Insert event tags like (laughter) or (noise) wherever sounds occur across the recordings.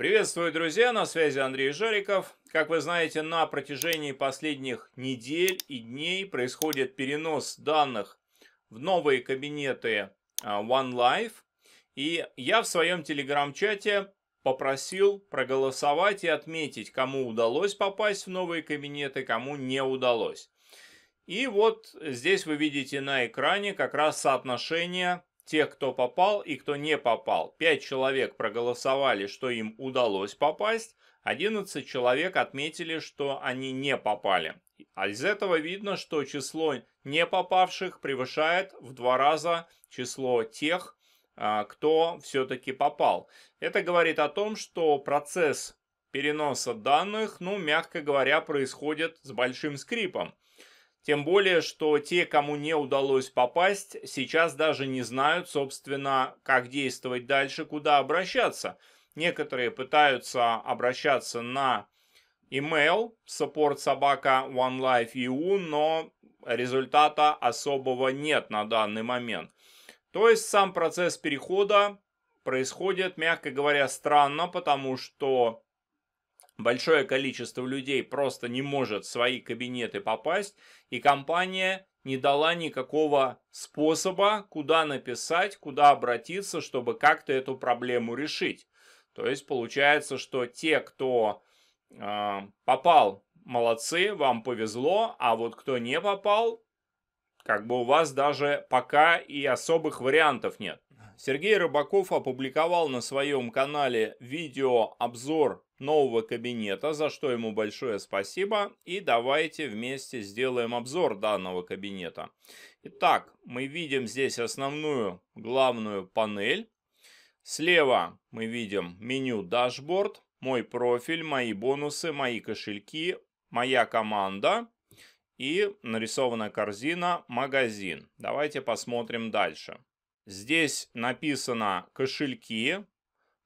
Приветствую, друзья, на связи Андрей Жариков. Как вы знаете, на протяжении последних недель и дней происходит перенос данных в новые кабинеты а, One Life. И я в своем телеграм-чате попросил проголосовать и отметить, кому удалось попасть в новые кабинеты, кому не удалось. И вот здесь вы видите на экране как раз соотношение тех, кто попал и кто не попал. Пять человек проголосовали, что им удалось попасть, 11 человек отметили, что они не попали. А из этого видно, что число не попавших превышает в два раза число тех, а, кто все-таки попал. Это говорит о том, что процесс переноса данных, ну, мягко говоря, происходит с большим скрипом. Тем более, что те, кому не удалось попасть, сейчас даже не знают, собственно, как действовать дальше, куда обращаться. Некоторые пытаются обращаться на email support собака onelife.eu, но результата особого нет на данный момент. То есть сам процесс перехода происходит, мягко говоря, странно, потому что большое количество людей просто не может в свои кабинеты попасть, и компания не дала никакого способа, куда написать, куда обратиться, чтобы как-то эту проблему решить. То есть получается, что те, кто э, попал, молодцы, вам повезло, а вот кто не попал, как бы у вас даже пока и особых вариантов нет. Сергей Рыбаков опубликовал на своем канале видео-обзор нового кабинета, за что ему большое спасибо. И давайте вместе сделаем обзор данного кабинета. Итак, мы видим здесь основную главную панель. Слева мы видим меню «Дашборд», «Мой профиль», «Мои бонусы», «Мои кошельки», «Моя команда» и нарисована корзина «Магазин». Давайте посмотрим дальше. Здесь написано кошельки,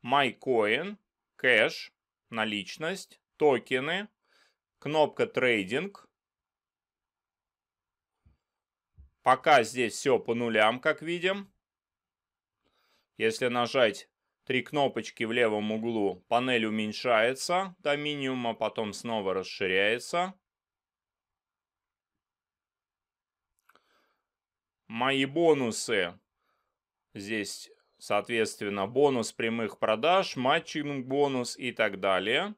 MyCoin, кэш, наличность, токены, кнопка трейдинг. Пока здесь все по нулям, как видим. Если нажать три кнопочки в левом углу, панель уменьшается до минимума, потом снова расширяется. Мои бонусы Здесь, соответственно, бонус прямых продаж, матчинг бонус и так далее.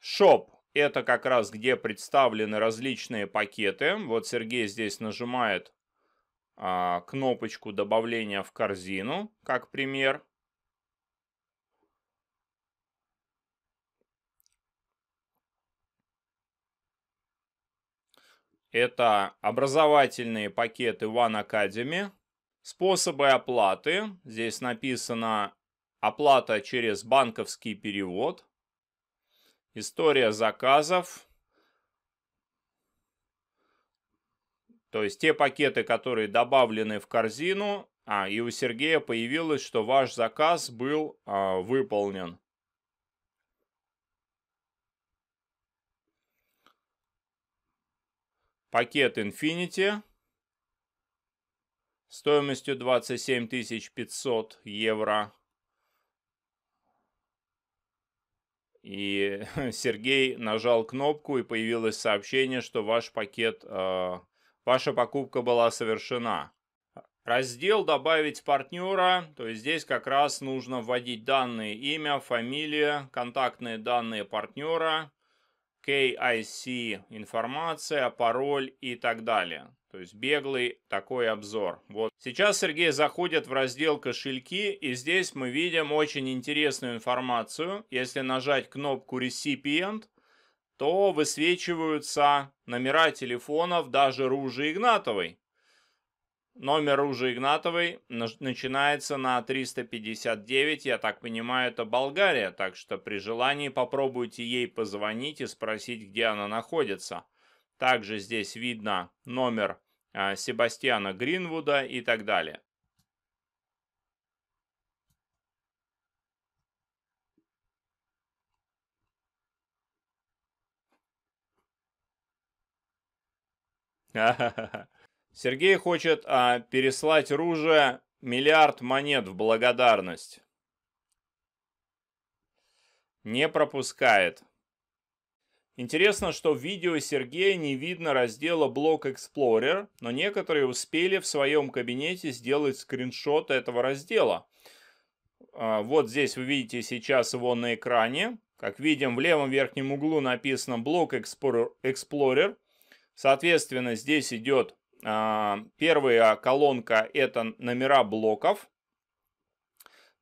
Шоп – это как раз где представлены различные пакеты. Вот Сергей здесь нажимает а, кнопочку добавления в корзину, как пример. Это образовательные пакеты One Academy – Способы оплаты. Здесь написано оплата через банковский перевод. История заказов. То есть те пакеты, которые добавлены в корзину. А, и у Сергея появилось, что ваш заказ был а, выполнен. Пакет Infinity стоимостью 27 500 евро. И (laughs) Сергей нажал кнопку, и появилось сообщение, что ваш пакет, э, ваша покупка была совершена. Раздел «Добавить партнера», то есть здесь как раз нужно вводить данные, имя, фамилия, контактные данные партнера, KIC информация, пароль и так далее. То есть беглый такой обзор. Вот. Сейчас Сергей заходит в раздел кошельки и здесь мы видим очень интересную информацию. Если нажать кнопку recipient, то высвечиваются номера телефонов даже Ружи Игнатовой. Номер Ружи Игнатовой начинается на 359, я так понимаю, это Болгария, так что при желании попробуйте ей позвонить и спросить, где она находится. Также здесь видно номер а, Себастьяна Гринвуда и так далее. (laughs) Сергей хочет а, переслать Руже миллиард монет в благодарность. Не пропускает. Интересно, что в видео Сергея не видно раздела Блок Explorer, но некоторые успели в своем кабинете сделать скриншот этого раздела. А, вот здесь вы видите сейчас его на экране. Как видим, в левом верхнем углу написано Блок Explorer. Соответственно, здесь идет а, первая колонка, это номера блоков.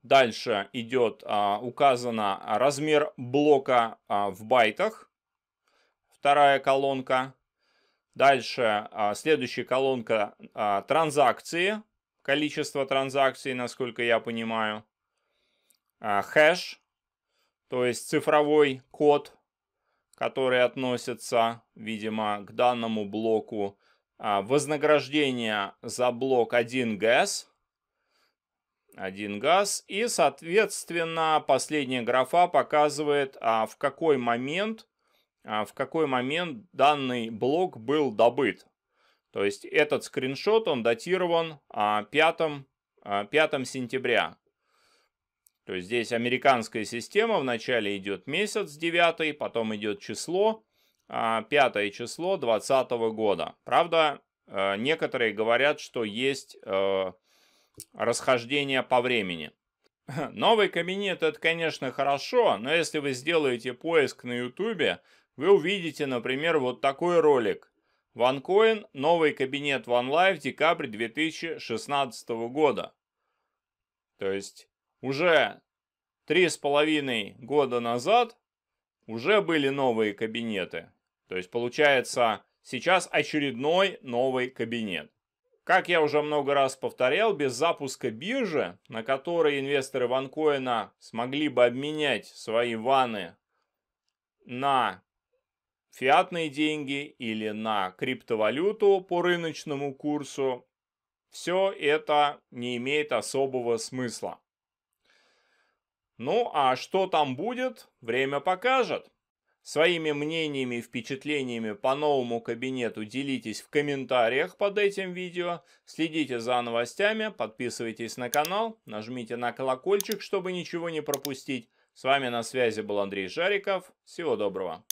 Дальше идет а, указано размер блока в байтах вторая колонка. Дальше а, следующая колонка а, транзакции, количество транзакций, насколько я понимаю. А, хэш, то есть цифровой код, который относится, видимо, к данному блоку. Вознаграждение за блок 1 газ 1 газ. И, соответственно, последняя графа показывает, в какой момент а, в какой момент данный блок был добыт. То есть этот скриншот, он датирован 5, а, 5 а, сентября. То есть здесь американская система, вначале идет месяц 9, потом идет число, 5 число 2020 года. Правда, э, некоторые говорят, что есть э, расхождение по времени. (laughs) Новый кабинет это, конечно, хорошо, но если вы сделаете поиск на YouTube, вы увидите, например, вот такой ролик. OneCoin – новый кабинет OneLive декабрь 2016 года. То есть уже три с половиной года назад уже были новые кабинеты. То есть получается сейчас очередной новый кабинет. Как я уже много раз повторял, без запуска биржи, на которой инвесторы ванкоина смогли бы обменять свои ваны на фиатные деньги или на криптовалюту по рыночному курсу, все это не имеет особого смысла. Ну а что там будет, время покажет. Своими мнениями и впечатлениями по новому кабинету делитесь в комментариях под этим видео. Следите за новостями, подписывайтесь на канал, нажмите на колокольчик, чтобы ничего не пропустить. С вами на связи был Андрей Жариков. Всего доброго.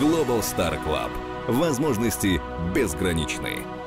Global Star Club. Возможности безграничны.